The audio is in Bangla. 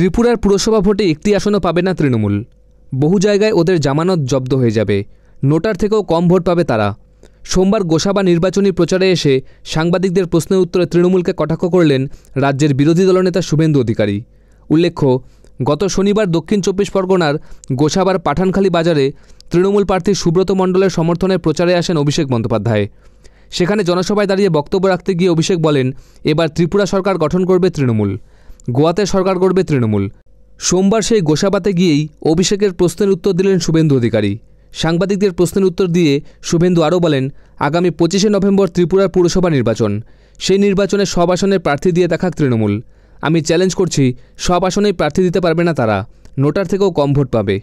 ত্রিপুরার পুরসভা ভোটে একটি আসনও পাবে না তৃণমূল বহু জায়গায় ওদের জামানত জব্দ হয়ে যাবে নোটার থেকেও কম ভোট পাবে তারা সোমবার গোসাবা নির্বাচনী প্রচারে এসে সাংবাদিকদের প্রশ্নের উত্তরে তৃণমূলকে কটাক্ষ করলেন রাজ্যের বিরোধী দলনেতা শুভেন্দু অধিকারী উল্লেখ্য গত শনিবার দক্ষিণ চব্বিশ পরগনার গোসাবার পাঠানখালী বাজারে তৃণমূল প্রার্থী সুব্রত মণ্ডলের সমর্থনে প্রচারে আসেন অভিষেক বন্দ্যোপাধ্যায় সেখানে জনসভায় দাঁড়িয়ে বক্তব্য রাখতে গিয়ে অভিষেক বলেন এবার ত্রিপুরা সরকার গঠন করবে তৃণমূল গোয়াতে সরকার গড়বে তৃণমূল সোমবার সেই গোসাবাতে গিয়েই অভিষেকের প্রশ্নের উত্তর দিলেন শুভেন্দু অধিকারী সাংবাদিকদের প্রশ্নের উত্তর দিয়ে শুভেন্দু আরও বলেন আগামী পঁচিশে নভেম্বর ত্রিপুরার পুরসভা নির্বাচন সেই নির্বাচনে সব আসনে প্রার্থী দিয়ে দেখাক তৃণমূল আমি চ্যালেঞ্জ করছি সব আসনেই প্রার্থী দিতে পারবে না তারা নোটার থেকেও কম ভোট পাবে